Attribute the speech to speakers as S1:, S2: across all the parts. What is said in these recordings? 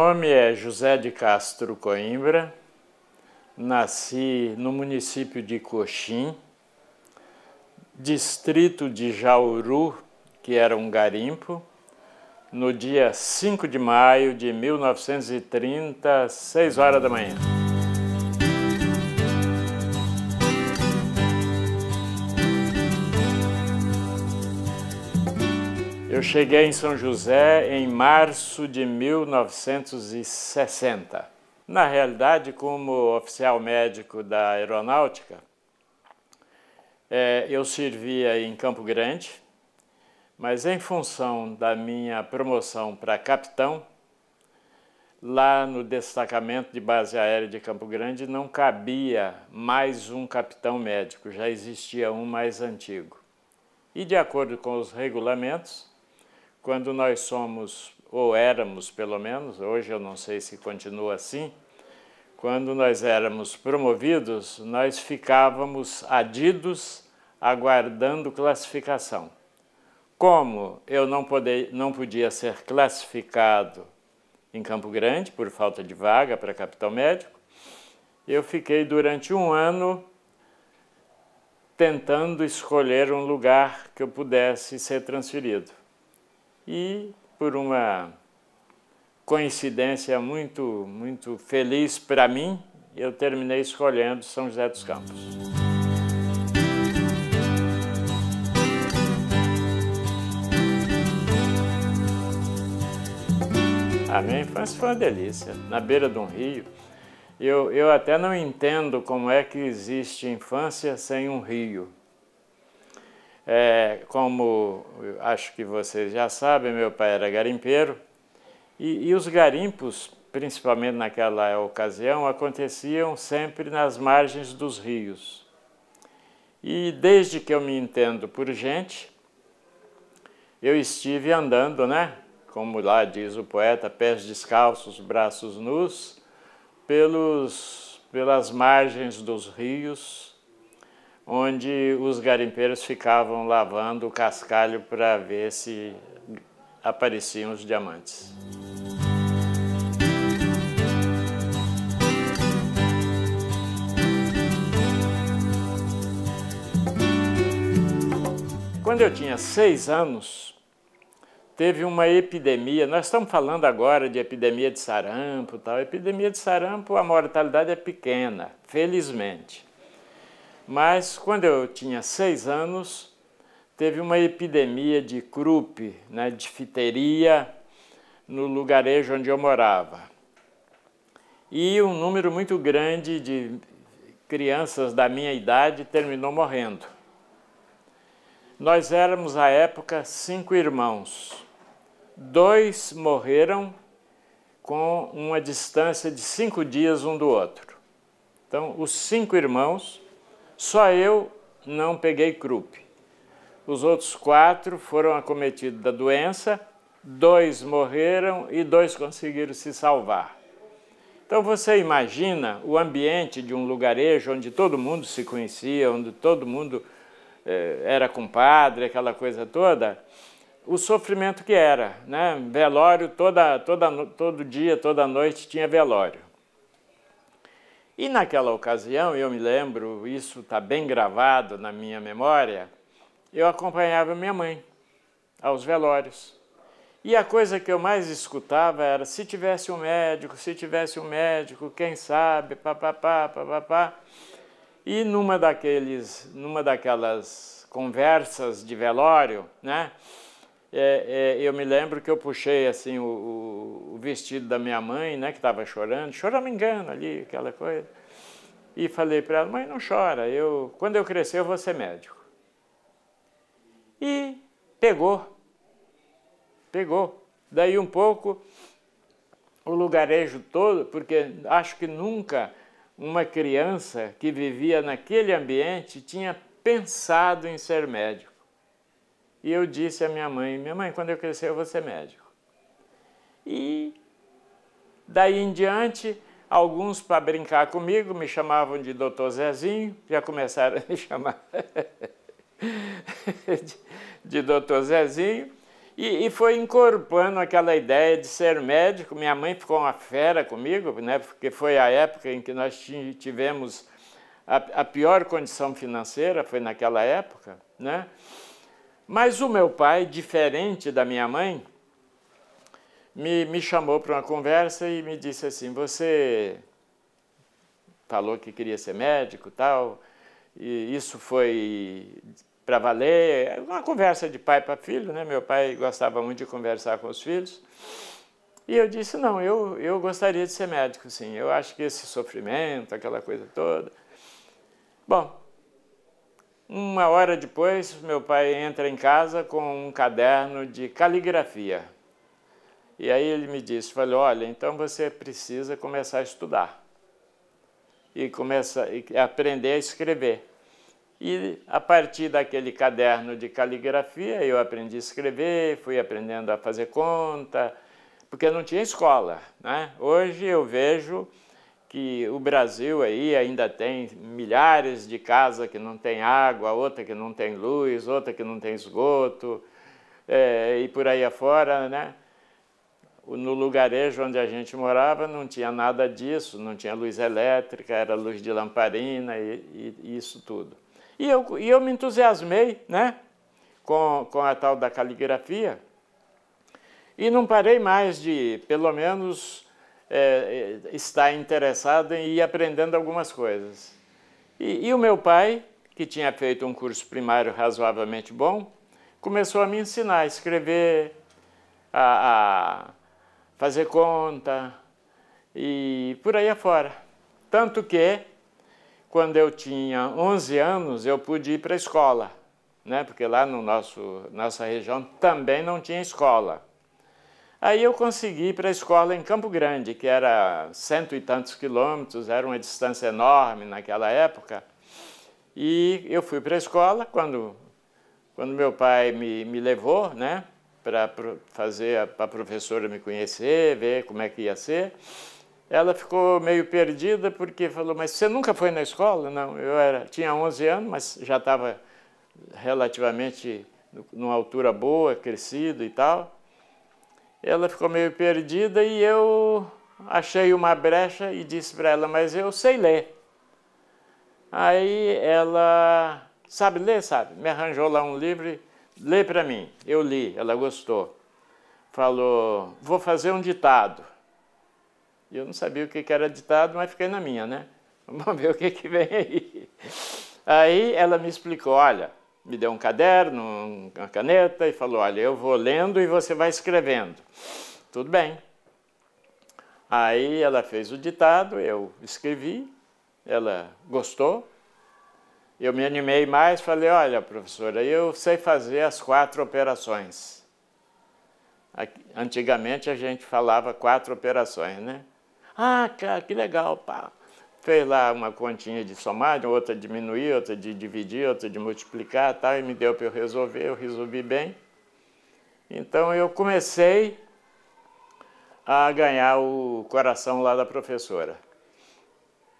S1: nome é José de Castro Coimbra, nasci no município de Coxim, distrito de Jauru, que era um garimpo, no dia 5 de maio de 1930, 6 horas da manhã. Eu cheguei em São José em março de 1960. Na realidade, como oficial médico da aeronáutica, é, eu servia em Campo Grande, mas em função da minha promoção para capitão, lá no destacamento de base aérea de Campo Grande não cabia mais um capitão médico, já existia um mais antigo. E de acordo com os regulamentos, quando nós somos, ou éramos pelo menos, hoje eu não sei se continua assim, quando nós éramos promovidos, nós ficávamos adidos aguardando classificação. Como eu não, poder, não podia ser classificado em Campo Grande, por falta de vaga para capital médico, eu fiquei durante um ano tentando escolher um lugar que eu pudesse ser transferido. E por uma coincidência muito, muito feliz para mim, eu terminei escolhendo São José dos Campos. A minha infância foi uma delícia, na beira de um rio. Eu, eu até não entendo como é que existe infância sem um rio. É, como acho que vocês já sabem, meu pai era garimpeiro e, e os garimpos, principalmente naquela ocasião, aconteciam sempre nas margens dos rios. E desde que eu me entendo por gente, eu estive andando, né? Como lá diz o poeta, pés descalços, braços nus, pelos, pelas margens dos rios, onde os garimpeiros ficavam lavando o cascalho para ver se apareciam os diamantes. Quando eu tinha seis anos, teve uma epidemia. Nós estamos falando agora de epidemia de sarampo, tal. Epidemia de sarampo, a mortalidade é pequena, felizmente. Mas quando eu tinha seis anos, teve uma epidemia de croup, né, difteria, no lugarejo onde eu morava. E um número muito grande de crianças da minha idade terminou morrendo. Nós éramos à época cinco irmãos. Dois morreram com uma distância de cinco dias um do outro. Então, os cinco irmãos só eu não peguei Krupp. Os outros quatro foram acometidos da doença, dois morreram e dois conseguiram se salvar. Então você imagina o ambiente de um lugarejo onde todo mundo se conhecia, onde todo mundo eh, era compadre, aquela coisa toda, o sofrimento que era, né? Velório toda, toda, todo dia, toda noite tinha velório. E naquela ocasião, eu me lembro, isso está bem gravado na minha memória, eu acompanhava minha mãe aos velórios. E a coisa que eu mais escutava era: se tivesse um médico, se tivesse um médico, quem sabe, papapá, papapá. E numa, daqueles, numa daquelas conversas de velório, né? é, é, eu me lembro que eu puxei assim o, o vestido da minha mãe, né, que estava chorando, choramingando ali, aquela coisa, e falei para ela, mãe, não chora, eu, quando eu crescer eu vou ser médico. E pegou, pegou. Daí um pouco o lugarejo todo, porque acho que nunca uma criança que vivia naquele ambiente tinha pensado em ser médico. E eu disse à minha mãe: Minha mãe, quando eu crescer, eu vou ser médico. E daí em diante, alguns para brincar comigo me chamavam de Doutor Zezinho, já começaram a me chamar de, Doutor Zezinho. E, e, foi incorporando aquela ideia de ser médico. Minha mãe ficou uma fera comigo, né? porque foi a época em que nós tivemos a, a pior condição financeira, foi naquela época, né? Mas o meu pai, diferente da minha mãe, me, me chamou para uma conversa e me disse assim: Você falou que queria ser médico tal, e isso foi para valer. Uma conversa de pai para filho, né? Meu pai gostava muito de conversar com os filhos. E eu disse: Não, eu, eu gostaria de ser médico, sim. Eu acho que esse sofrimento, aquela coisa toda. Bom, uma hora depois, meu pai entra em casa com um caderno de caligrafia. E aí ele me disse, falei, olha, então você precisa começar a estudar e começa a aprender a escrever. E a partir daquele caderno de caligrafia, eu aprendi a escrever, fui aprendendo a fazer conta, porque não tinha escola. Né? Hoje eu vejo que o Brasil aí ainda tem milhares de casas que não tem água, outra que não tem luz, outra que não tem esgoto, é, e por aí afora, né? No lugarejo onde a gente morava não tinha nada disso, não tinha luz elétrica, era luz de lamparina e, e isso tudo. E eu, e eu me entusiasmei, né? Com, com a tal da caligrafia, e não parei mais de, pelo menos, é, é, está interessado em ir aprendendo algumas coisas. E, e o meu pai, que tinha feito um curso primário razoavelmente bom, começou a me ensinar a escrever, a, a fazer conta e por aí afora. Tanto que, quando eu tinha 11 anos, eu pude ir para a escola, né? porque lá no nosso nossa região também não tinha escola. Aí eu consegui ir para a escola em Campo Grande, que era cento e tantos quilômetros, era uma distância enorme naquela época. E eu fui para a escola quando, quando meu pai me, me levou, né, para fazer para a professora me conhecer, ver como é que ia ser. Ela ficou meio perdida porque falou: "Mas você nunca foi na escola?" Não, eu era, tinha 11 anos, mas já estava relativamente numa altura boa, crescido e tal. Ela ficou meio perdida e eu achei uma brecha e disse para ela: Mas eu sei ler. Aí ela, sabe ler, sabe? Me arranjou lá um livro, lê para mim. Eu li, ela gostou. Falou: Vou fazer um ditado. Eu não sabia o que era ditado, mas fiquei na minha, né? Vamos ver o que, que vem aí. Aí ela me explicou: Olha me deu um caderno, uma caneta e falou: Olha, eu vou lendo e você vai escrevendo. Tudo bem. Aí ela fez o ditado, eu escrevi, ela gostou. Eu me animei mais, falei: Olha, professora, eu sei fazer as quatro operações. Antigamente a gente falava quatro operações, né? Ah, cara, que legal, pá fez lá uma continha de somar, outra de diminuir, outra de dividir, outra de multiplicar tal, e me deu para eu resolver, eu resolvi bem. Então eu comecei a ganhar o coração lá da professora.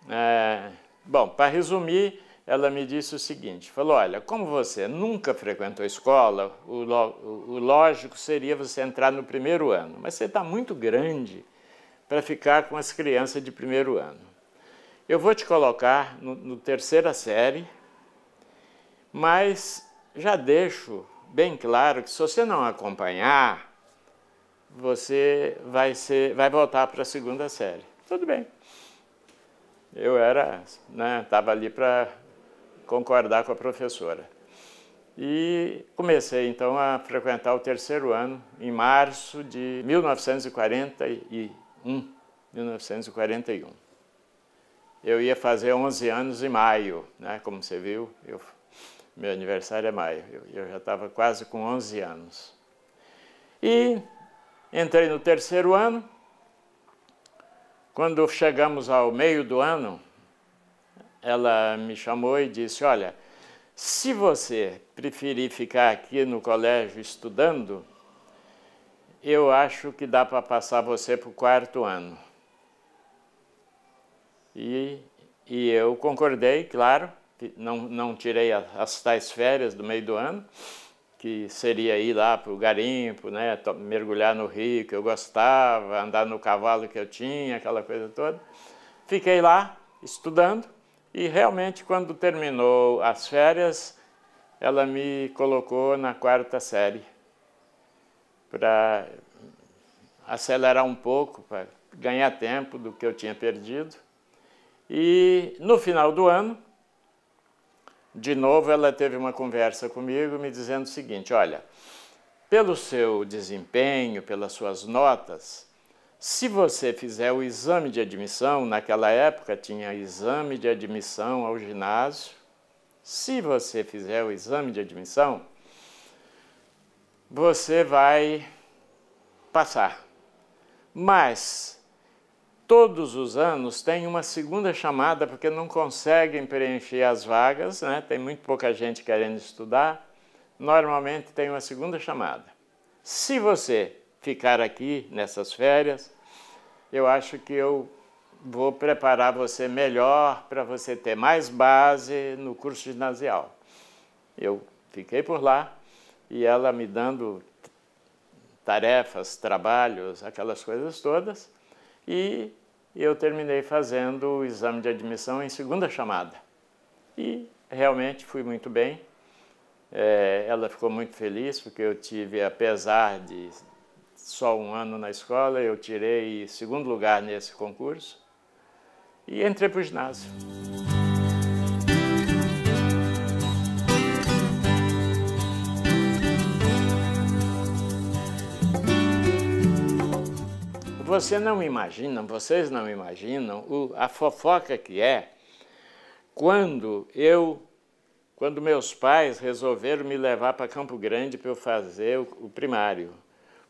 S1: É, bom, para resumir, ela me disse o seguinte: falou, olha, como você nunca frequentou escola, o, o lógico seria você entrar no primeiro ano, mas você está muito grande para ficar com as crianças de primeiro ano. Eu vou te colocar no, no terceira série, mas já deixo bem claro que se você não acompanhar, você vai, ser, vai voltar para a segunda série. Tudo bem. Eu era, né, estava ali para concordar com a professora. E comecei então a frequentar o terceiro ano em março de 1941, 1941 eu ia fazer 11 anos em maio, né? Como você viu, eu, meu aniversário é maio. Eu, eu já estava quase com 11 anos. E entrei no terceiro ano. Quando chegamos ao meio do ano, ela me chamou e disse: Olha, se você preferir ficar aqui no colégio estudando, eu acho que dá para passar você para o quarto ano. E, e eu concordei, claro, não, não tirei as, tais férias do meio do ano, que seria ir lá para o garimpo, né, mergulhar no rio que eu gostava, andar no cavalo que eu tinha, aquela coisa toda. Fiquei lá estudando e realmente quando terminou as férias, ela me colocou na quarta série para acelerar um pouco, para ganhar tempo do que eu tinha perdido. E no final do ano, de novo, ela teve uma conversa comigo me dizendo o seguinte: olha, pelo seu desempenho, pelas suas notas, se você fizer o exame de admissão, naquela época tinha exame de admissão ao ginásio, se você fizer o exame de admissão, você vai passar. Mas todos os anos tem uma segunda chamada porque não conseguem preencher as vagas, né? tem muito pouca gente querendo estudar. Normalmente tem uma segunda chamada. Se você ficar aqui nessas férias, eu acho que eu vou preparar você melhor para você ter mais base no curso ginasial. Eu fiquei por lá e ela me dando tarefas, trabalhos, aquelas coisas todas, e e eu terminei fazendo o exame de admissão em segunda chamada. E realmente fui muito bem. É, ela ficou muito feliz porque eu tive, apesar de só um ano na escola, eu tirei segundo lugar nesse concurso e entrei para o ginásio. Você não imagina, vocês não imaginam o, a fofoca que é quando eu, quando meus pais resolveram me levar para Campo Grande para eu fazer o, o primário.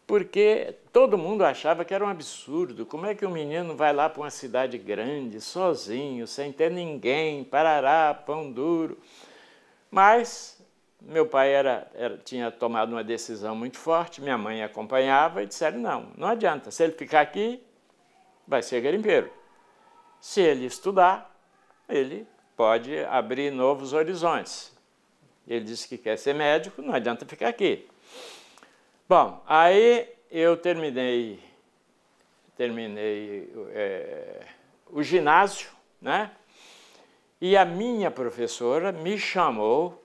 S1: Porque todo mundo achava que era um absurdo. Como é que um menino vai lá para uma cidade grande, sozinho, sem ter ninguém, parará, pão duro? Mas meu pai era, era, tinha tomado uma decisão muito forte, minha mãe acompanhava e disseram: não, não adianta, se ele ficar aqui, vai ser garimpeiro. Se ele estudar, ele pode abrir novos horizontes. Ele disse que quer ser médico, não adianta ficar aqui. Bom, aí eu terminei, terminei é, o ginásio, né? E a minha professora me chamou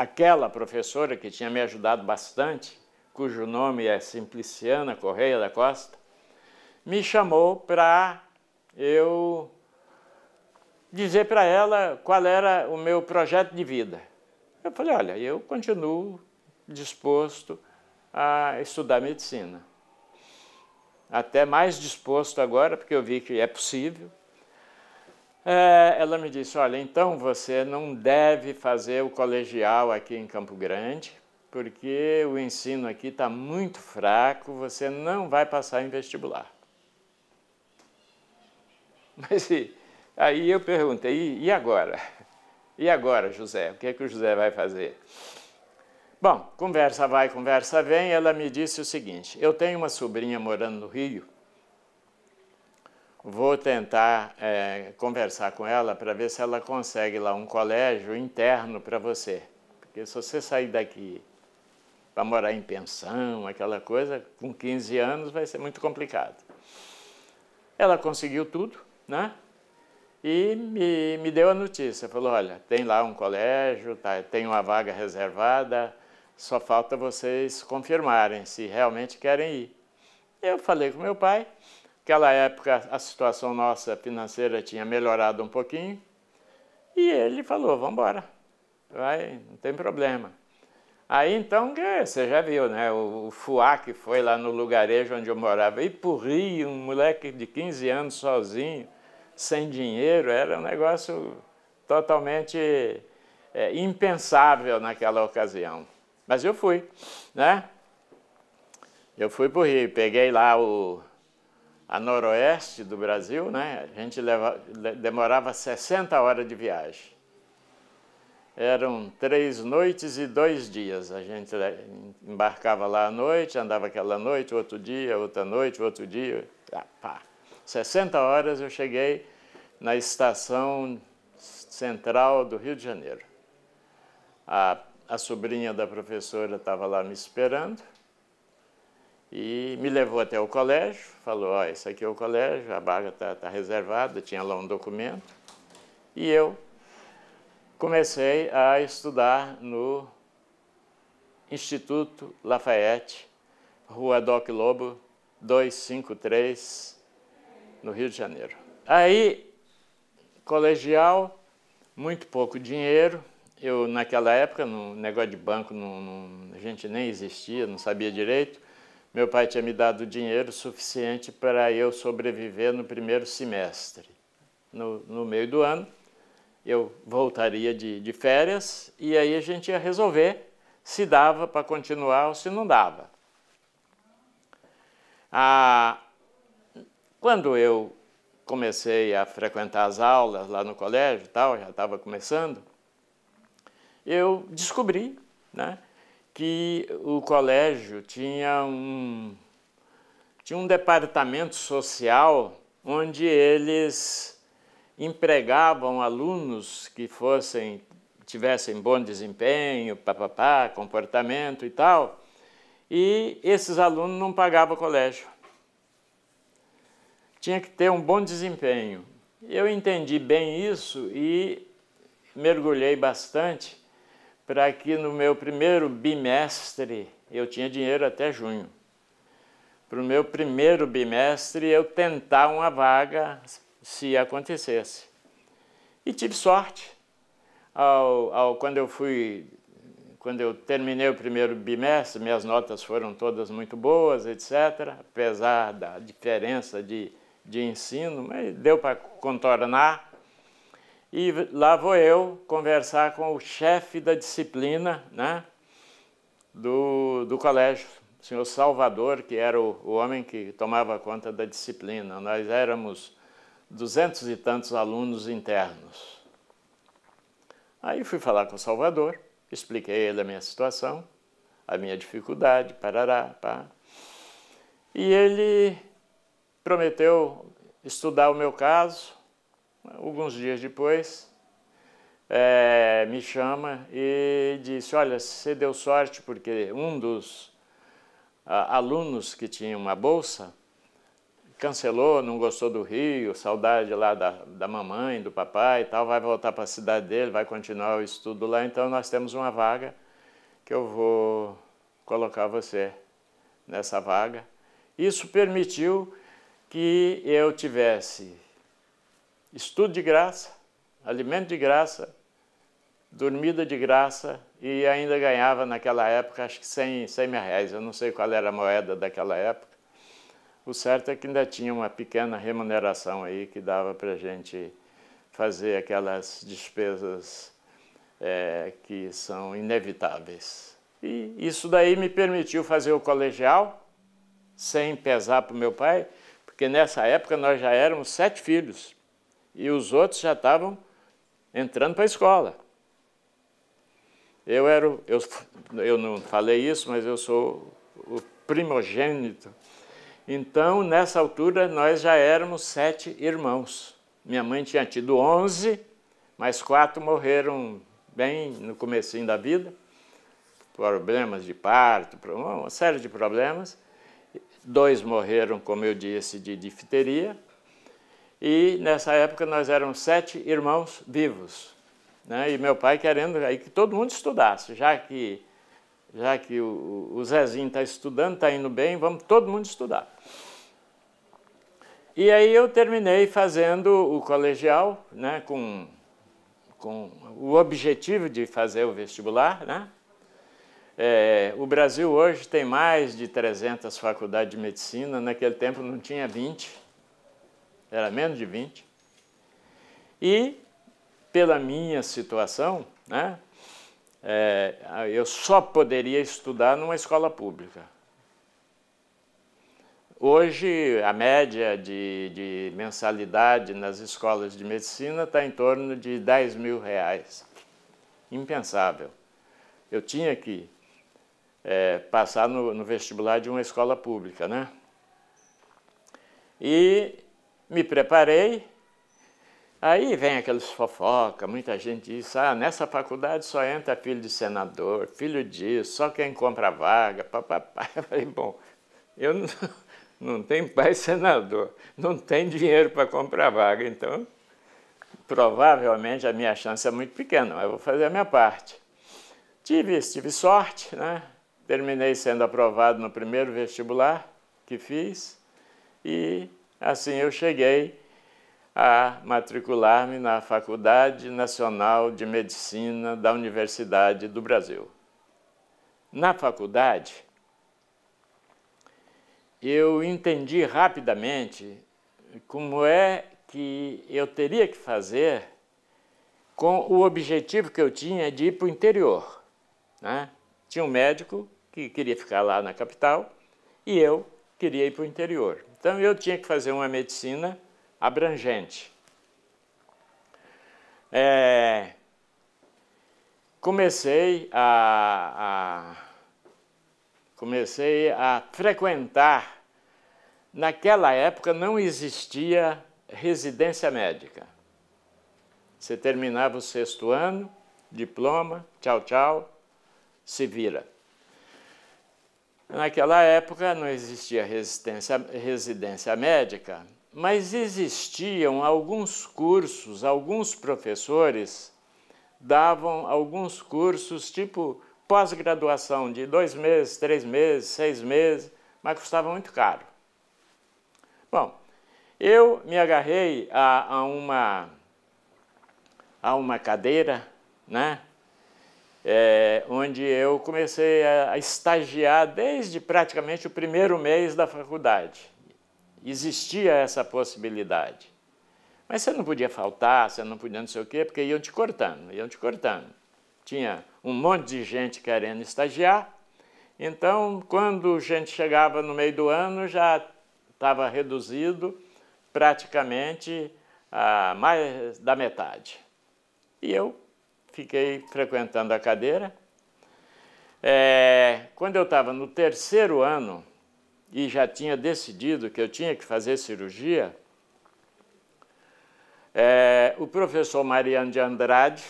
S1: aquela professora que tinha me ajudado bastante, cujo nome é Simpliciana Correia da Costa, me chamou para eu dizer para ela qual era o meu projeto de vida. Eu falei: olha, eu continuo disposto a estudar medicina. Até mais disposto agora, porque eu vi que é possível. É, ela me disse: Olha, então você não deve fazer o colegial aqui em Campo Grande, porque o ensino aqui está muito fraco, você não vai passar em vestibular. Mas e, aí eu perguntei: e, e agora? E agora, José? O que é que o José vai fazer? Bom, conversa vai, conversa vem. Ela me disse o seguinte: Eu tenho uma sobrinha morando no Rio Vou tentar é, conversar com ela para ver se ela consegue lá um colégio interno para você. Porque se você sair daqui para morar em pensão, aquela coisa, com 15 anos vai ser muito complicado. Ela conseguiu tudo, né? E me, me deu a notícia, falou, olha, tem lá um colégio, tá, tem uma vaga reservada, só falta vocês confirmarem se realmente querem ir. Eu falei com meu pai, Naquela época a situação nossa financeira tinha melhorado um pouquinho e ele falou: vamos embora, vai, não tem problema. Aí então, você já viu, né? O, o Fuá que foi lá no lugarejo onde eu morava, ir pro Rio, um moleque de 15 anos sozinho, sem dinheiro, era um negócio totalmente é, impensável naquela ocasião. Mas eu fui, né? Eu fui pro Rio, peguei lá o, a noroeste do Brasil, né, a gente leva, demorava 60 horas de viagem. Eram três noites e dois dias. A gente embarcava lá à noite, andava aquela noite, outro dia, outra noite, outro dia. Ah, pá. 60 horas eu cheguei na estação central do Rio de Janeiro. A, a sobrinha da professora estava lá me esperando. E me levou até o colégio, falou, ó, oh, esse aqui é o colégio, a vaga está tá reservada, tinha lá um documento. E eu comecei a estudar no Instituto Lafayette, Rua Doc Lobo, 253, no Rio de Janeiro. Aí, colegial, muito pouco dinheiro. Eu, naquela época, no negócio de banco, não, não, a gente nem existia, não sabia direito. Meu pai tinha me dado dinheiro suficiente para eu sobreviver no primeiro semestre. No, no meio do ano, eu voltaria de, de férias e aí a gente ia resolver se dava para continuar ou se não dava. Ah, quando eu comecei a frequentar as aulas lá no colégio, tal, já estava começando, eu descobri né, que o colégio tinha um, tinha um departamento social onde eles empregavam alunos que fossem tivessem bom desempenho, papapá, comportamento e tal, e esses alunos não pagavam colégio. Tinha que ter um bom desempenho. Eu entendi bem isso e mergulhei bastante para que no meu primeiro bimestre, eu tinha dinheiro até junho, para o meu primeiro bimestre eu tentar uma vaga se acontecesse. E tive sorte. Ao, ao, quando eu fui, quando eu terminei o primeiro bimestre, minhas notas foram todas muito boas, etc., apesar da diferença de, de ensino, mas deu para contornar. E lá vou eu conversar com o chefe da disciplina né, do, do colégio, o senhor Salvador, que era o, o homem que tomava conta da disciplina. Nós éramos duzentos e tantos alunos internos. Aí fui falar com o Salvador, expliquei a ele a minha situação, a minha dificuldade, parará, pá. E ele prometeu estudar o meu caso, Alguns dias depois, é, me chama e disse: Olha, você deu sorte porque um dos a, alunos que tinha uma bolsa cancelou, não gostou do Rio, saudade lá da, da mamãe, do papai e tal, vai voltar para a cidade dele, vai continuar o estudo lá, então nós temos uma vaga que eu vou colocar você nessa vaga. Isso permitiu que eu tivesse estudo de graça, alimento de graça, dormida de graça e ainda ganhava naquela época acho que 100, 100 mil reais, eu não sei qual era a moeda daquela época. O certo é que ainda tinha uma pequena remuneração aí que dava para a gente fazer aquelas despesas é, que são inevitáveis. E isso daí me permitiu fazer o colegial sem pesar para o meu pai, porque nessa época nós já éramos sete filhos e os outros já estavam entrando para a escola. Eu era, eu, eu não falei isso, mas eu sou o primogênito. Então, nessa altura, nós já éramos sete irmãos. Minha mãe tinha tido onze, mas quatro morreram bem no comecinho da vida, problemas de parto, uma série de problemas. Dois morreram, como eu disse, de difteria, e nessa época nós éramos sete irmãos vivos. Né? E meu pai querendo aí que todo mundo estudasse, já que já que o, o Zezinho está estudando, está indo bem, vamos todo mundo estudar. E aí eu terminei fazendo o colegial, né, com, com o objetivo de fazer o vestibular, né? É, o Brasil hoje tem mais de 300 faculdades de medicina, naquele tempo não tinha 20, era menos de 20. E pela minha situação, né, é, eu só poderia estudar numa escola pública. Hoje, a média de, de mensalidade nas escolas de medicina está em torno de 10 mil reais. Impensável. Eu tinha que é, passar no, no vestibular de uma escola pública, né? E me preparei. Aí vem aqueles fofoca, muita gente diz, ah, nessa faculdade só entra filho de senador, filho disso, só quem compra vaga, papapá. Eu falei, bom, eu não, não tenho pai senador, não tenho dinheiro para comprar vaga, então provavelmente a minha chance é muito pequena, mas vou fazer a minha parte. Tive, tive sorte, né? terminei sendo aprovado no primeiro vestibular que fiz e Assim eu cheguei a matricular-me na Faculdade Nacional de Medicina da Universidade do Brasil. Na faculdade, eu entendi rapidamente como é que eu teria que fazer com o objetivo que eu tinha de ir para o interior. Né? Tinha um médico que queria ficar lá na capital e eu queria ir para o interior. Então eu tinha que fazer uma medicina abrangente. É, comecei a, a, comecei a frequentar. Naquela época não existia residência médica. Você terminava o sexto ano, diploma, tchau, tchau, se vira. Naquela época não existia residência médica, mas existiam alguns cursos, alguns professores davam alguns cursos tipo pós-graduação de dois meses, três meses, seis meses, mas custava muito caro. Bom, eu me agarrei a, a uma, a uma cadeira, né? é, onde eu comecei a, a estagiar desde praticamente o primeiro mês da faculdade. Existia essa possibilidade. Mas você não podia faltar, você não podia não sei o quê, porque iam te cortando, iam te cortando. Tinha um monte de gente querendo estagiar, então quando a gente chegava no meio do ano já estava reduzido praticamente a mais da metade. E eu fiquei frequentando a cadeira. É, quando eu estava no terceiro ano e já tinha decidido que eu tinha que fazer cirurgia, é, o professor Mariano de Andrade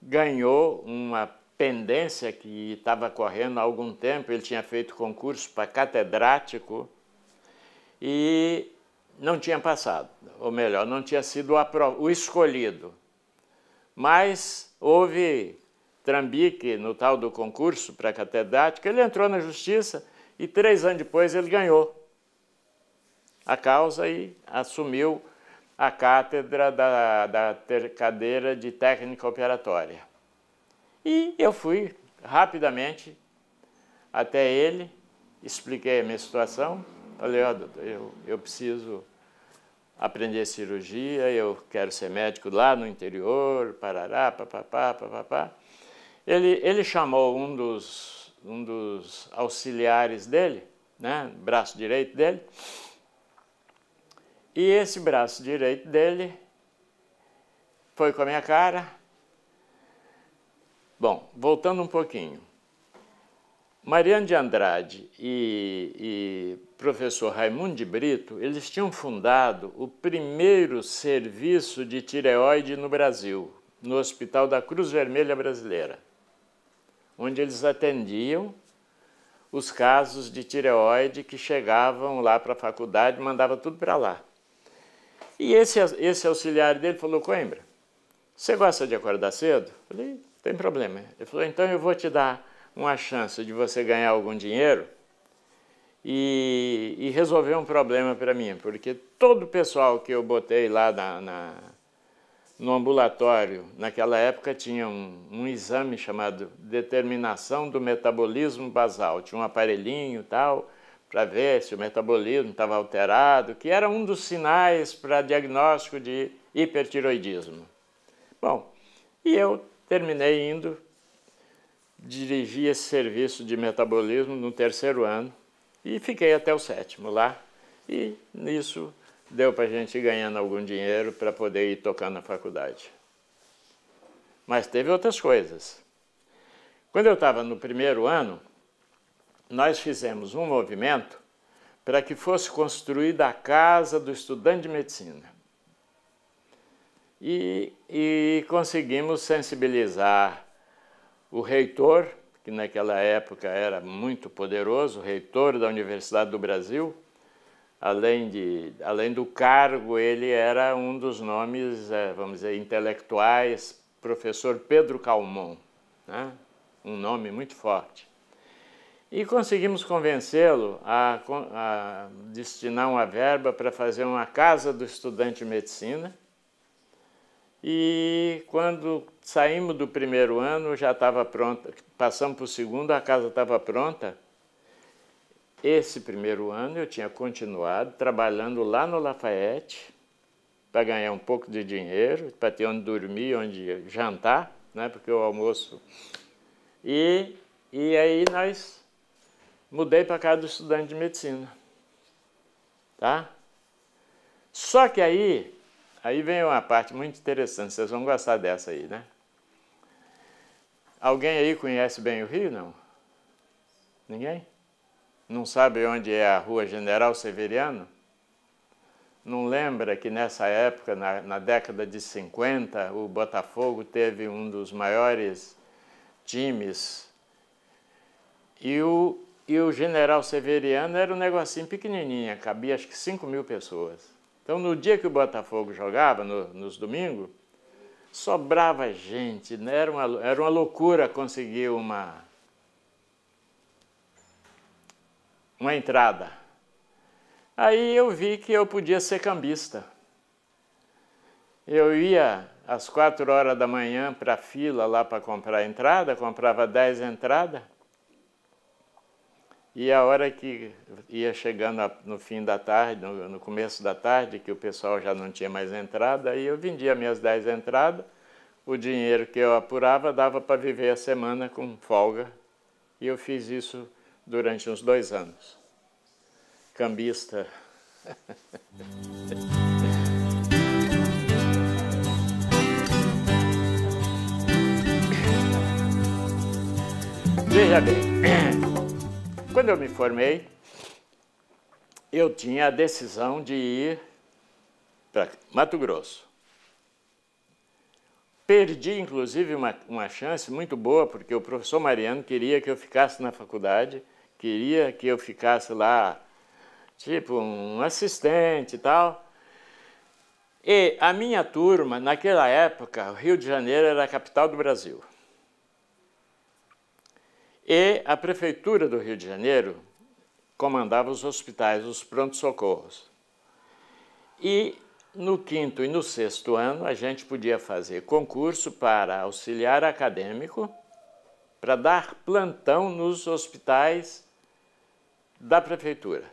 S1: ganhou uma pendência que estava correndo há algum tempo, ele tinha feito concurso para catedrático e não tinha passado, ou melhor, não tinha sido o escolhido mas houve trambique no tal do concurso para catedrático. Ele entrou na justiça e três anos depois ele ganhou a causa e assumiu a cátedra da, da cadeira de técnica operatória. E eu fui rapidamente até ele, expliquei a minha situação, falei, ó, oh, doutor, eu, eu preciso aprender cirurgia, eu quero ser médico lá no interior, parará, papapá, papapá. Ele, ele chamou um dos, um dos auxiliares dele, né, braço direito dele, e esse braço direito dele foi com a minha cara. Bom, voltando um pouquinho. Mariano de Andrade e, e professor Raimundo de Brito, eles tinham fundado o primeiro serviço de tireoide no Brasil, no Hospital da Cruz Vermelha Brasileira, onde eles atendiam os casos de tireoide que chegavam lá para a faculdade, mandava tudo para lá. E esse, esse auxiliar dele falou, Coimbra, você gosta de acordar cedo? Eu falei, tem problema. Ele falou, então eu vou te dar uma chance de você ganhar algum dinheiro e, e resolver um problema para mim, porque todo o pessoal que eu botei lá na, na, no ambulatório, naquela época tinha um, um, exame chamado determinação do metabolismo basal, tinha um aparelhinho tal, para ver se o metabolismo estava alterado, que era um dos sinais para diagnóstico de hipertiroidismo. Bom, e eu terminei indo dirigi esse serviço de metabolismo no terceiro ano e fiquei até o sétimo lá. E nisso deu para a gente ganhando algum dinheiro para poder ir tocando na faculdade. Mas teve outras coisas. Quando eu estava no primeiro ano, nós fizemos um movimento para que fosse construída a casa do estudante de medicina. E, e conseguimos sensibilizar o reitor, que naquela época era muito poderoso, reitor da Universidade do Brasil, além, de, além do cargo, ele era um dos nomes, é, vamos dizer, intelectuais, professor Pedro Calmon, né? um nome muito forte. E conseguimos convencê-lo a, a destinar uma verba para fazer uma casa do estudante de medicina, e quando saímos do primeiro ano, já estava pronta, passamos para o segundo, a casa estava pronta. Esse primeiro ano eu tinha continuado trabalhando lá no Lafayette para ganhar um pouco de dinheiro, para ter onde dormir, onde jantar, né, porque o almoço. E, e aí nós mudei para casa do estudante de medicina. Tá? Só que aí Aí vem uma parte muito interessante, vocês vão gostar dessa aí, né? Alguém aí conhece bem o Rio, não? Ninguém? Não sabe onde é a Rua General Severiano? Não lembra que nessa época, na, na década de 50, o Botafogo teve um dos maiores times e o, e o General Severiano era um negocinho pequenininho, cabia acho que 5 mil pessoas. Então, no dia que o Botafogo jogava, no, nos domingos, sobrava gente, né? era, uma, era uma loucura conseguir uma, uma entrada. Aí eu vi que eu podia ser cambista. Eu ia às quatro horas da manhã para a fila lá para comprar a entrada, comprava dez entradas, e a hora que ia chegando no fim da tarde, no, começo da tarde, que o pessoal já não tinha mais entrada, aí eu vendia minhas 10 entradas, o dinheiro que eu apurava dava para viver a semana com folga. E eu fiz isso durante uns dois anos. Cambista. Veja bem. Quando eu me formei, eu tinha a decisão de ir para Mato Grosso. Perdi, inclusive, uma, uma chance muito boa, porque o professor Mariano queria que eu ficasse na faculdade, queria que eu ficasse lá, tipo, um assistente e tal. E a minha turma, naquela época, o Rio de Janeiro era a capital do Brasil. E a Prefeitura do Rio de Janeiro comandava os hospitais, os prontos-socorros. E no quinto e no sexto ano, a gente podia fazer concurso para auxiliar acadêmico, para dar plantão nos hospitais da prefeitura.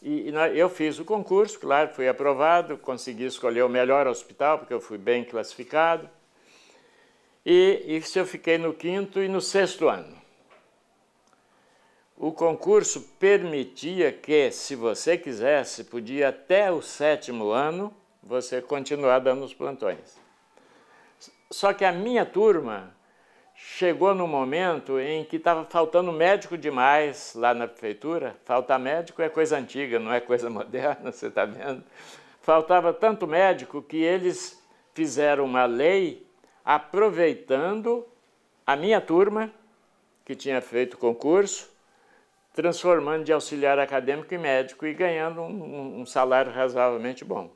S1: E, e eu fiz o concurso, claro, fui aprovado, consegui escolher o melhor hospital, porque eu fui bem classificado. E isso eu fiquei no quinto e no sexto ano. O concurso permitia que, se você quisesse, podia até o sétimo ano você continuar dando os plantões. Só que a minha turma chegou no momento em que estava faltando médico demais lá na prefeitura. Faltar médico é coisa antiga, não é coisa moderna, você está vendo? Faltava tanto médico que eles fizeram uma lei aproveitando a minha turma, que tinha feito concurso, transformando de auxiliar acadêmico em médico e ganhando um, um salário razoavelmente bom.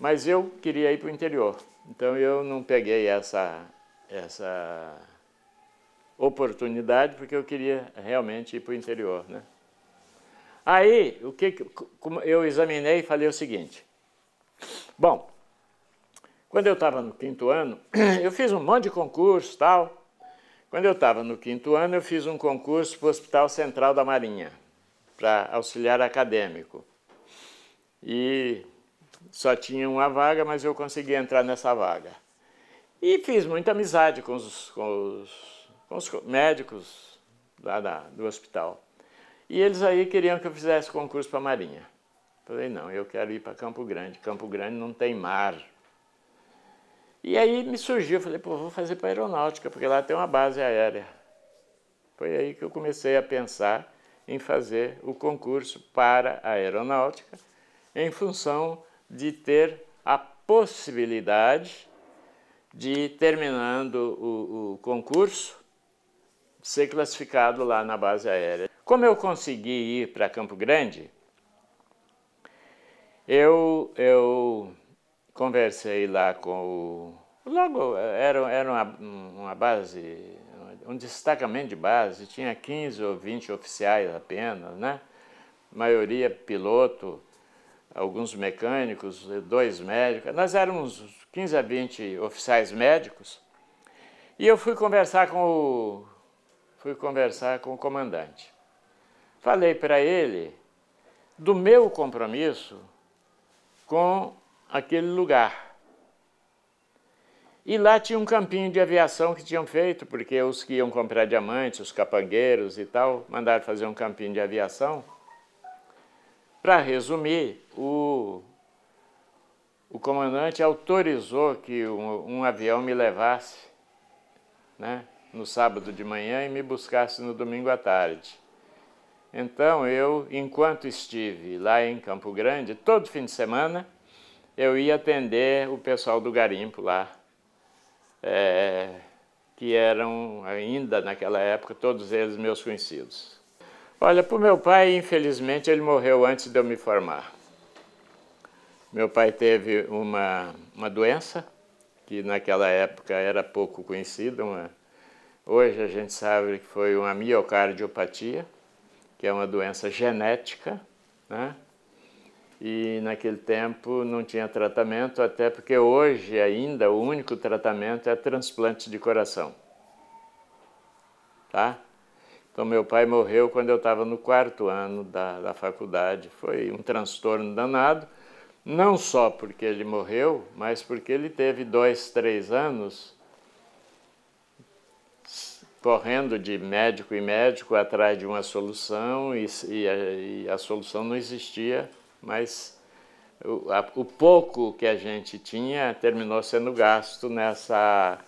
S1: Mas eu queria ir para o interior, então eu não peguei essa, essa oportunidade porque eu queria realmente ir para o interior, né? Aí, o que eu examinei e falei o seguinte. Bom, quando eu estava no quinto ano, eu fiz um monte de concurso tal, quando eu estava no quinto ano, eu fiz um concurso para o Hospital Central da Marinha, para auxiliar acadêmico. E só tinha uma vaga, mas eu consegui entrar nessa vaga. E fiz muita amizade com os, com os, com os médicos lá da, do hospital. E eles aí queriam que eu fizesse concurso para a Marinha. Falei, não, eu quero ir para Campo Grande. Campo Grande não tem mar, e aí me surgiu, falei, pô, vou fazer para aeronáutica, porque lá tem uma base aérea. Foi aí que eu comecei a pensar em fazer o concurso para a aeronáutica, em função de ter a possibilidade de, terminando o, o concurso, ser classificado lá na base aérea. Como eu consegui ir para Campo Grande, eu, eu Conversei lá com o. Logo, era, era uma, uma base, um destacamento de base, tinha 15 ou 20 oficiais apenas, né? A maioria piloto, alguns mecânicos, dois médicos. Nós éramos 15 a 20 oficiais médicos. E eu fui conversar com o, fui conversar com o comandante. Falei para ele do meu compromisso com aquele lugar. E lá tinha um campinho de aviação que tinham feito, porque os que iam comprar diamantes, os capangueiros e tal, mandaram fazer um campinho de aviação. Para resumir, o, o comandante autorizou que um, um avião me levasse né, no sábado de manhã e me buscasse no domingo à tarde. Então eu, enquanto estive lá em Campo Grande, todo fim de semana, eu ia atender o pessoal do garimpo lá, é, que eram ainda naquela época todos eles meus conhecidos. Olha, para o meu pai, infelizmente, ele morreu antes de eu me formar. Meu pai teve uma, uma doença que naquela época era pouco conhecida, uma, hoje a gente sabe que foi uma miocardiopatia, que é uma doença genética, né? e naquele tempo não tinha tratamento, até porque hoje ainda o único tratamento é transplante de coração. Tá? Então meu pai morreu quando eu estava no quarto ano da, da faculdade. Foi um transtorno danado, não só porque ele morreu, mas porque ele teve dois, três anos correndo de médico em médico atrás de uma solução e, e, a, e a solução não existia mas o, a, o pouco que a gente tinha terminou sendo gasto nessa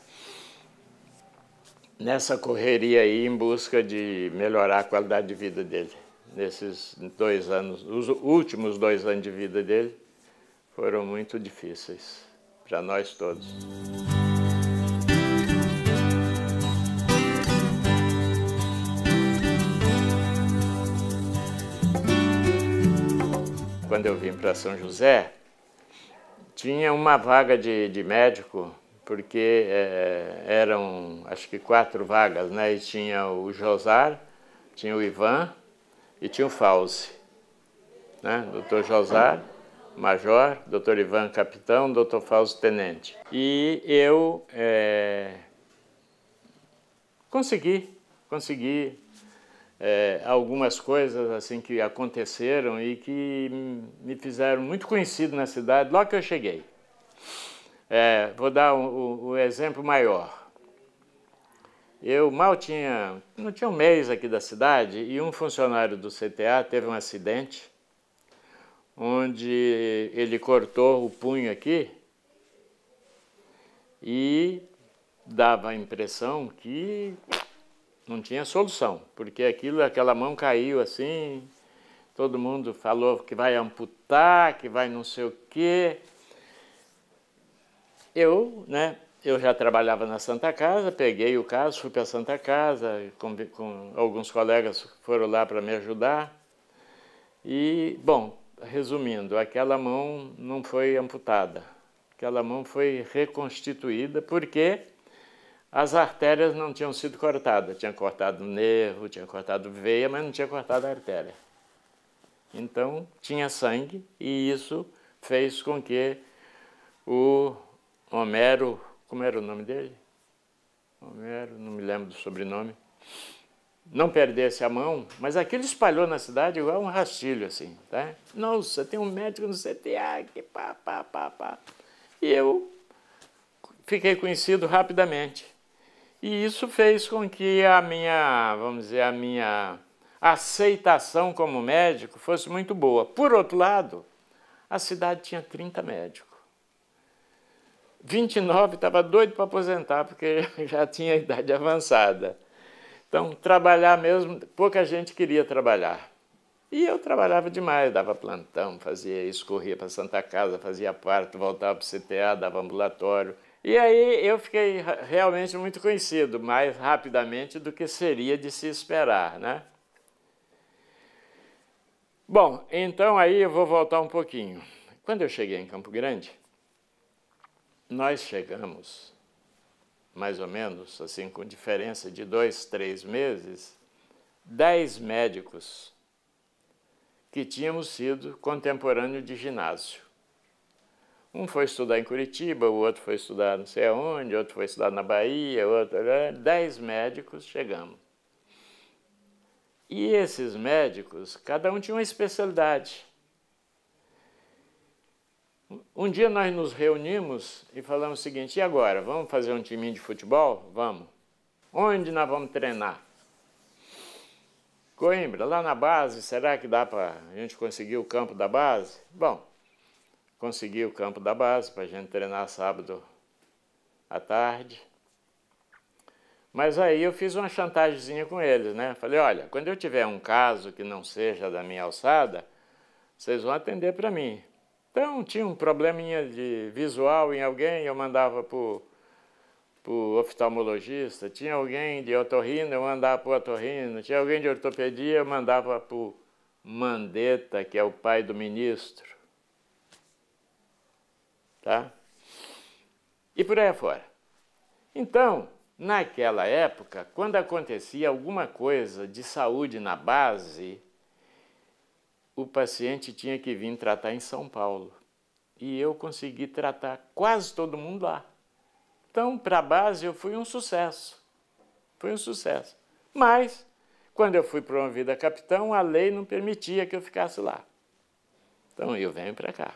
S1: nessa correria aí em busca de melhorar a qualidade de vida dele. Nesses dois anos, os últimos dois anos de vida dele foram muito difíceis para nós todos. quando eu vim para São José, tinha uma vaga de, de médico, porque é, eram acho que quatro vagas, né? E tinha o Josar, tinha o Ivan e tinha o Fauzi. Né? Doutor Josar, major, doutor Ivan, capitão, doutor Fauzi, tenente. E eu é, consegui, consegui é, algumas coisas assim que aconteceram e que me fizeram muito conhecido na cidade logo que eu cheguei. É, vou dar o um, um, um exemplo maior. Eu mal tinha, não tinha um mês aqui da cidade e um funcionário do CTA teve um acidente onde ele cortou o punho aqui e dava a impressão que não tinha solução, porque aquilo, aquela mão caiu assim, todo mundo falou que vai amputar, que vai não sei o quê. Eu, né, eu já trabalhava na Santa Casa, peguei o caso, fui para a Santa Casa, com, com, alguns colegas foram lá para me ajudar. E, bom, resumindo, aquela mão não foi amputada, aquela mão foi reconstituída, porque as artérias não tinham sido cortadas. Tinha cortado o nervo, tinha cortado veia, mas não tinha cortado a artéria. Então, tinha sangue e isso fez com que o Homero, como era o nome dele? Homero, não me lembro do sobrenome, não perdesse a mão, mas aquilo espalhou na cidade igual um rastilho, assim, tá? Nossa, tem um médico no CTA que pá, pá, pá, pá. E eu fiquei conhecido rapidamente. E isso fez com que a minha, vamos dizer, a minha aceitação como médico fosse muito boa. Por outro lado, a cidade tinha 30 médicos. 29 estava doido para aposentar, porque já tinha idade avançada. Então, trabalhar mesmo, pouca gente queria trabalhar. E eu trabalhava demais, dava plantão, fazia isso, corria para Santa Casa, fazia parto, voltava para o CTA, dava ambulatório. E aí eu fiquei realmente muito conhecido, mais rapidamente do que seria de se esperar, né? Bom, então aí eu vou voltar um pouquinho. Quando eu cheguei em Campo Grande, nós chegamos, mais ou menos, assim, com diferença de dois, três meses, dez médicos que tínhamos sido contemporâneos de ginásio. Um foi estudar em Curitiba, o outro foi estudar não sei aonde, outro foi estudar na Bahia, outro... Né? dez médicos chegamos. E esses médicos, cada um tinha uma especialidade. Um dia nós nos reunimos e falamos o seguinte: e agora? Vamos fazer um time de futebol? Vamos. Onde nós vamos treinar? Coimbra, lá na base, será que dá para a gente conseguir o campo da base? Bom, Consegui o campo da base para a gente treinar sábado à tarde. Mas aí eu fiz uma chantagemzinha com eles, né? Falei, olha, quando eu tiver um caso que não seja da minha alçada, vocês vão atender para mim. Então tinha um probleminha de visual em alguém, eu mandava para o oftalmologista, tinha alguém de otorrino, eu mandava para o otorrino, tinha alguém de ortopedia, eu mandava para o Mandetta, que é o pai do ministro. Tá? E por aí afora. Então, naquela época, quando acontecia alguma coisa de saúde na base, o paciente tinha que vir tratar em São Paulo. E eu consegui tratar quase todo mundo lá. Então, para a base, eu fui um sucesso. Foi um sucesso. Mas, quando eu fui promovido a capitão, a lei não permitia que eu ficasse lá. Então, eu venho para cá.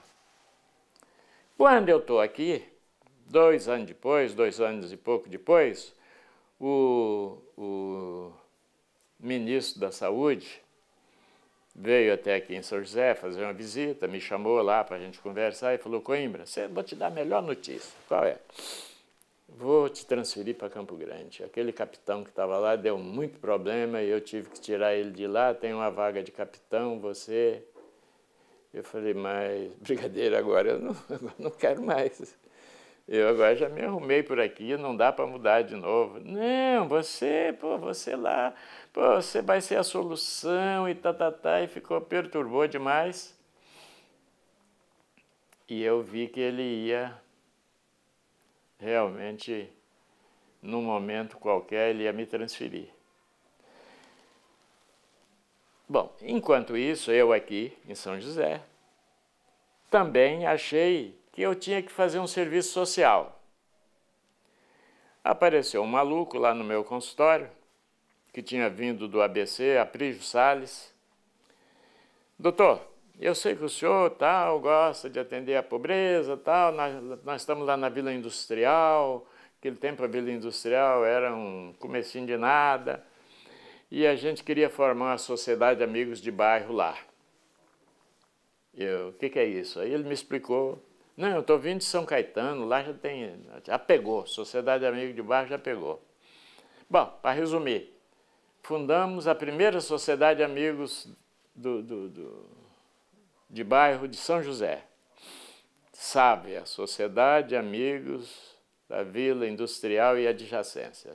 S1: Quando eu estou aqui, dois anos depois, dois anos e pouco depois, o, o ministro da Saúde veio até aqui em São José fazer uma visita, me chamou lá para a gente conversar e falou: Coimbra, você, vou te dar a melhor notícia. Qual é? Vou te transferir para Campo Grande. Aquele capitão que estava lá deu muito problema e eu tive que tirar ele de lá. Tem uma vaga de capitão, você eu falei, mas brigadeiro, agora eu não, não quero mais. Eu agora já me arrumei por aqui, não dá para mudar de novo. Não, você, pô, você lá, pô, você vai ser a solução e tá, tá, tá, e ficou, perturbou demais. E eu vi que ele ia realmente, num momento qualquer, ele ia me transferir. Bom, enquanto isso, eu aqui em São José também achei que eu tinha que fazer um serviço social. Apareceu um maluco lá no meu consultório, que tinha vindo do ABC, Aprígio Sales. Doutor, eu sei que o senhor tal gosta de atender a pobreza, tal, nós, nós estamos lá na Vila Industrial, aquele tempo a Vila Industrial era um comecinho de nada e a gente queria formar uma sociedade de amigos de bairro lá. Eu, o que, que, é isso? Aí ele me explicou, não, eu estou vindo de São Caetano, lá já tem, já pegou, Sociedade de Amigos de Bairro já pegou. Bom, para resumir, fundamos a primeira Sociedade de Amigos do, do, do, de Bairro de São José. Sabe, a Sociedade de Amigos da Vila Industrial e Adjacência.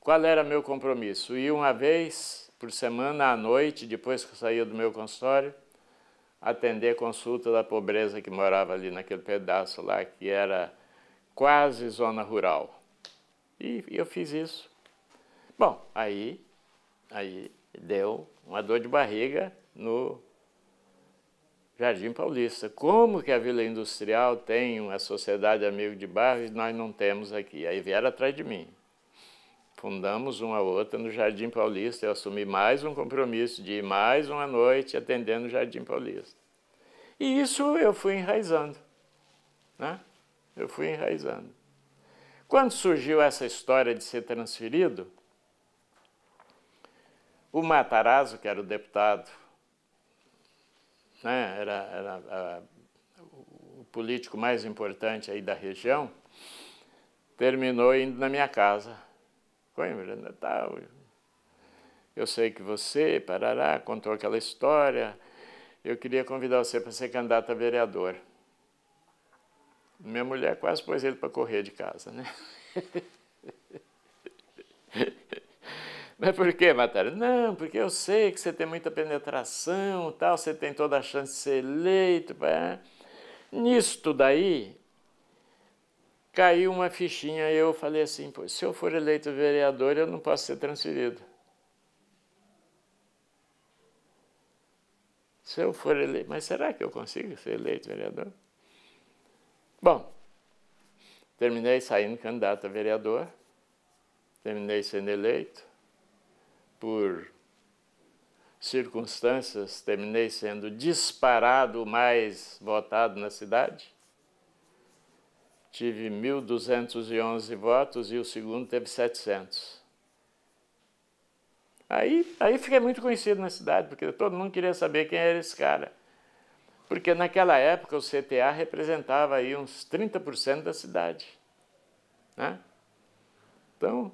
S1: Qual era meu compromisso? Ir uma vez por semana à noite, depois que eu saía do meu consultório, atender consulta da pobreza que morava ali naquele pedaço lá, que era quase zona rural. E, e eu fiz isso. Bom, aí, aí deu uma dor de barriga no Jardim Paulista. Como que a Vila Industrial tem uma sociedade amigo de bairro e nós não temos aqui? Aí vieram atrás de mim fundamos uma outra no Jardim Paulista. Eu assumi mais um compromisso de ir mais uma noite atendendo o Jardim Paulista. E isso eu fui enraizando. Né? Eu fui enraizando. Quando surgiu essa história de ser transferido, o Matarazzo, que era o deputado, né, era, era a, o político mais importante aí da região, terminou indo na minha casa coisas, né, tal. Eu sei que você, parará, contou aquela história. Eu queria convidar você para ser candidato a vereador. Minha mulher quase pôs ele para correr de casa, né? Mas por que, Matéria? Não, porque eu sei que você tem muita penetração, tal, você tem toda a chance de ser eleito. Pá. Né? Nisto daí, caiu uma fichinha e eu falei assim: se eu for eleito vereador, eu não posso ser transferido. Se eu for eleito, mas será que eu consigo ser eleito vereador? Bom, terminei saindo candidato a vereador, terminei sendo eleito, por circunstâncias, terminei sendo disparado mais votado na cidade tive 1.211 votos e o segundo teve 700. Aí, aí fiquei muito conhecido na cidade, porque todo mundo queria saber quem era esse cara. Porque naquela época o CTA representava aí uns 30% da cidade. Né? Então,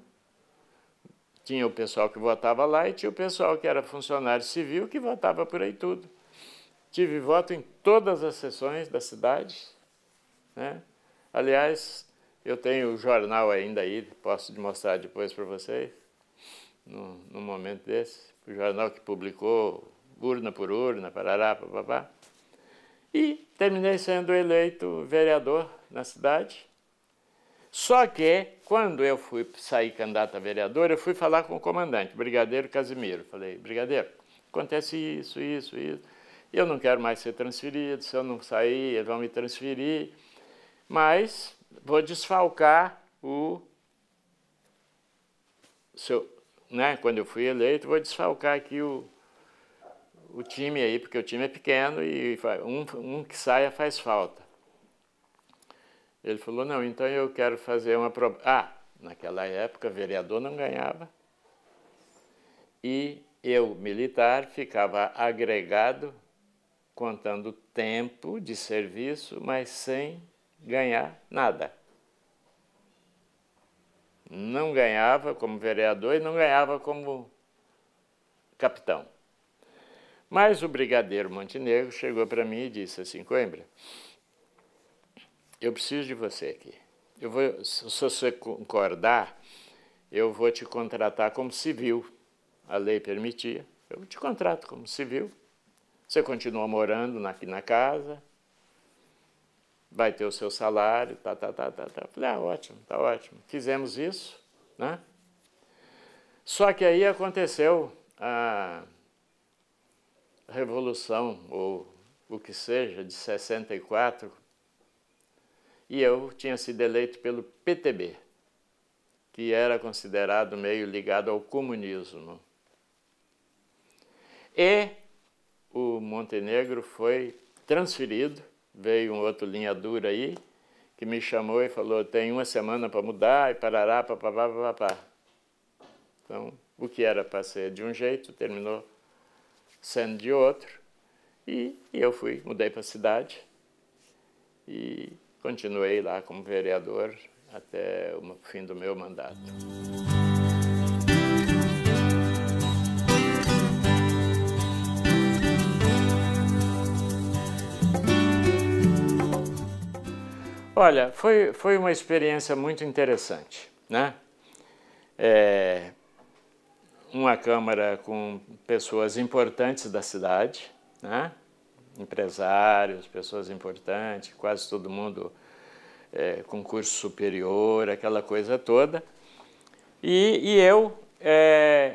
S1: tinha o pessoal que votava lá e tinha o pessoal que era funcionário civil que votava por aí tudo. Tive voto em todas as sessões da cidade. Né? Aliás, eu tenho o jornal ainda aí, posso mostrar depois para vocês, num, momento desse. O jornal que publicou urna por urna, parará, papapá. E terminei sendo eleito vereador na cidade. Só que, quando eu fui sair candidato a vereador, eu fui falar com o comandante, Brigadeiro Casimiro. Falei, Brigadeiro, acontece isso, isso, isso. Eu não quero mais ser transferido, se eu não sair, eles vão me transferir mas vou desfalcar o seu, né, quando eu fui eleito, vou desfalcar aqui o, o time aí, porque o time é pequeno e um, um que saia faz falta. Ele falou, não, então eu quero fazer uma... Ah, naquela época vereador não ganhava e eu, militar, ficava agregado contando tempo de serviço, mas sem ganhar nada. Não ganhava como vereador e não ganhava como capitão. Mas o brigadeiro Montenegro chegou para mim e disse assim: Coimbra, eu preciso de você aqui. Eu vou, se você concordar, eu vou te contratar como civil. A lei permitia. Eu te contrato como civil. Você continua morando aqui na casa, vai ter o seu salário, tá, tá, tá, tá, tá. Falei, ah, ótimo, tá ótimo. Fizemos isso, né? Só que aí aconteceu a revolução, ou o que seja, de 64, e eu tinha sido eleito pelo PTB, que era considerado meio ligado ao comunismo. E o Montenegro foi transferido veio um outro linha dura aí, que me chamou e falou, tem uma semana para mudar, e parará, papapá, papapá. Então, o que era para ser de um jeito, terminou sendo de outro. E, e eu fui, mudei para a cidade e continuei lá como vereador até o fim do meu mandato. Olha, foi, foi uma experiência muito interessante, né? É, uma Câmara com pessoas importantes da cidade, né? empresários, pessoas importantes, quase todo mundo é, com curso superior, aquela coisa toda. E, e eu é,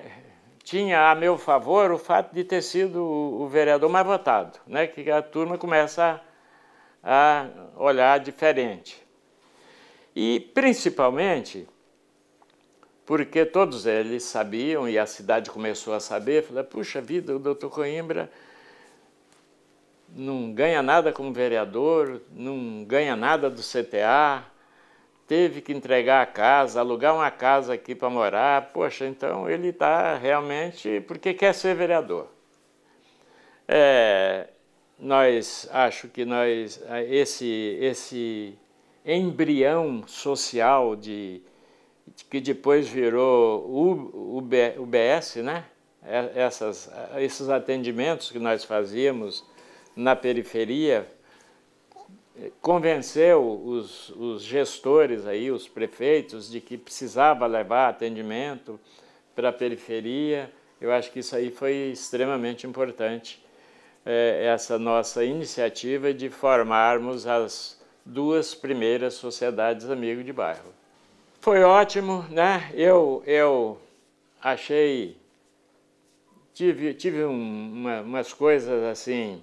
S1: tinha a meu favor o fato de ter sido o vereador mais votado, né? que a turma começa a a olhar diferente. E principalmente porque todos eles sabiam e a cidade começou a saber, falou: "Puxa vida, o doutor Coimbra não ganha nada como vereador, não ganha nada do CTA, teve que entregar a casa, alugar uma casa aqui para morar. Poxa, então ele está realmente porque quer ser vereador. É, nós acho que nós eh, esse esse embrião social de que depois virou UBS, né? Essas, esses atendimentos que nós fazíamos na periferia convenceu os, os gestores aí, os prefeitos, de que precisava levar atendimento para a periferia. Eu acho que isso aí foi extremamente importante é, essa nossa iniciativa de formarmos as duas primeiras sociedades amigo de bairro. Foi ótimo, né? Eu, eu achei, tive, tive um, uma, umas coisas assim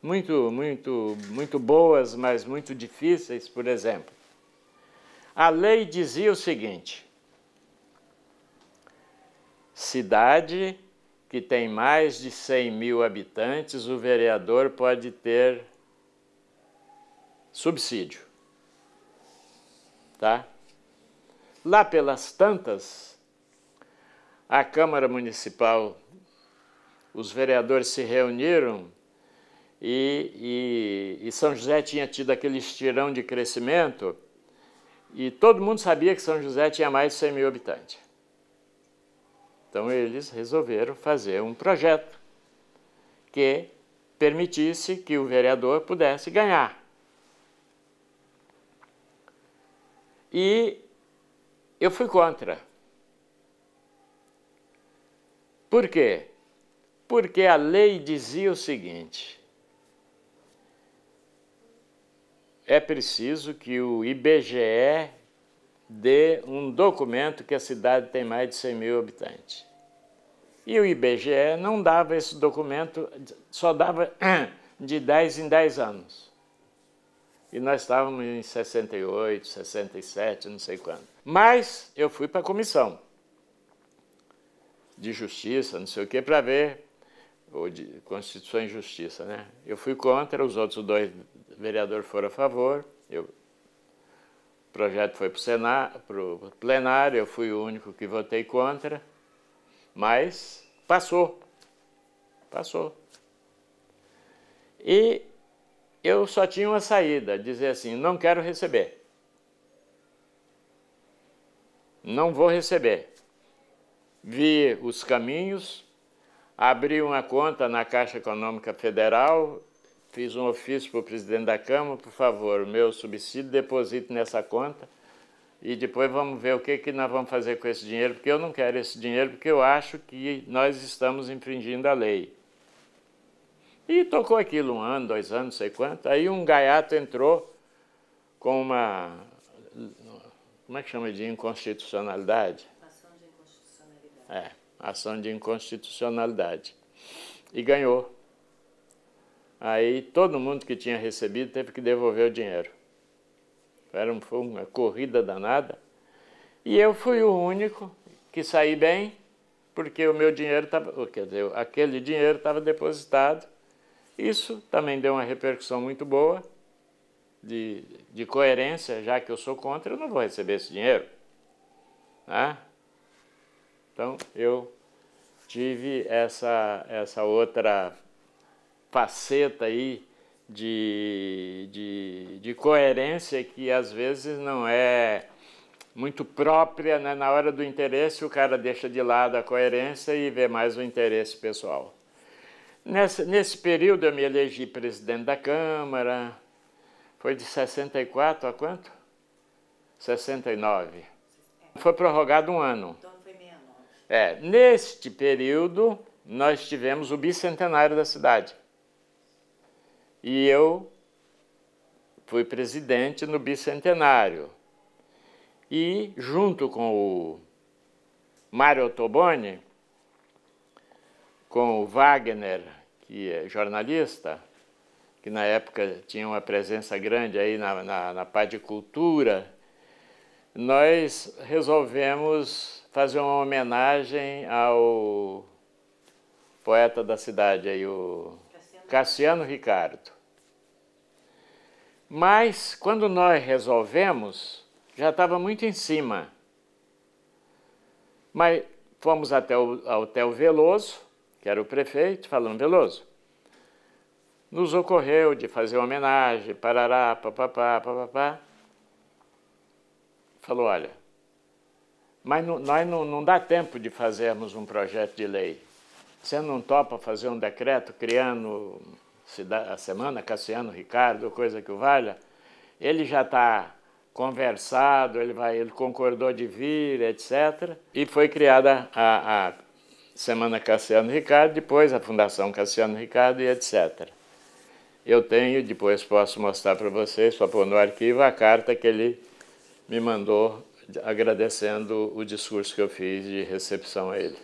S1: muito, muito, muito boas, mas muito difíceis, por exemplo. A lei dizia o seguinte: cidade que tem mais de 100 mil habitantes, o vereador pode ter subsídio. Tá? Lá pelas tantas, a Câmara Municipal, os vereadores se reuniram e, e, e São José tinha tido aquele estirão de crescimento e todo mundo sabia que São José tinha mais de 100 mil habitantes. Então eles resolveram fazer um projeto que permitisse que o vereador pudesse ganhar. E eu fui contra. Por quê? Porque a lei dizia o seguinte: é preciso que o IBGE de um documento que a cidade tem mais de 100 mil habitantes. E o IBGE não dava esse documento, só dava de 10 em 10 anos. E nós estávamos em 68, 67, não sei quando. Mas eu fui para a comissão de justiça, não sei o que, para ver, ou de Constituição e Justiça, né? Eu fui contra, os outros dois vereadores foram a favor, eu projeto foi para o plenário, eu fui o único que votei contra, mas passou. Passou. E eu só tinha uma saída, dizer assim, não quero receber. Não vou receber. Vi os caminhos, abri uma conta na Caixa Econômica Federal, fiz um ofício para o presidente da Câmara, por favor, meu subsídio deposite nessa conta e depois vamos ver o que, que nós vamos fazer com esse dinheiro, porque eu não quero esse dinheiro, porque eu acho que nós estamos infringindo a lei. E tocou aquilo um ano, dois anos, não sei quanto. Aí um gaiato entrou com uma. Como é que chama de inconstitucionalidade? Ação de inconstitucionalidade. É, ação de inconstitucionalidade. E ganhou. Aí todo mundo que tinha recebido teve que devolver o dinheiro. Era uma, foi uma corrida danada. E eu fui o único que saí bem, porque o meu dinheiro estava, quer dizer, aquele dinheiro estava depositado. Isso também deu uma repercussão muito boa de, de coerência, já que eu sou contra, eu não vou receber esse dinheiro. Né? Então eu tive essa, essa outra faceta aí de, de, de coerência que às vezes não é muito própria, né? na hora do interesse o cara deixa de lado a coerência e vê mais o interesse pessoal. Nessa, nesse período eu me elegi presidente da Câmara, foi de 64 a quanto? 69. Foi prorrogado um ano. Então foi 69. É, neste período nós tivemos o bicentenário da cidade e eu fui presidente no bicentenário. E, junto com o Mário Toboni, com o Wagner, que é jornalista, que na época tinha uma presença grande aí na, na, na parte de cultura, nós resolvemos fazer uma homenagem ao poeta da cidade aí, o Cassiano Ricardo. Mas quando nós resolvemos, já estava muito em cima. Mas fomos até o, hotel Veloso, que era o prefeito, falando: Veloso, nos ocorreu de fazer uma homenagem, parará, papapá, papapá. Falou: olha, mas não, nós não, não dá tempo de fazermos um projeto de lei. Você não topa fazer um decreto criando a semana, Cassiano Ricardo, coisa que o valha? Ele já está conversado, ele, vai, ele concordou de vir, etc. E foi criada a, a Semana Cassiano Ricardo, depois a Fundação Cassiano Ricardo e etc. Eu tenho, depois posso mostrar para vocês, só pôr no arquivo, a carta que ele me mandou agradecendo o discurso que eu fiz de recepção a ele.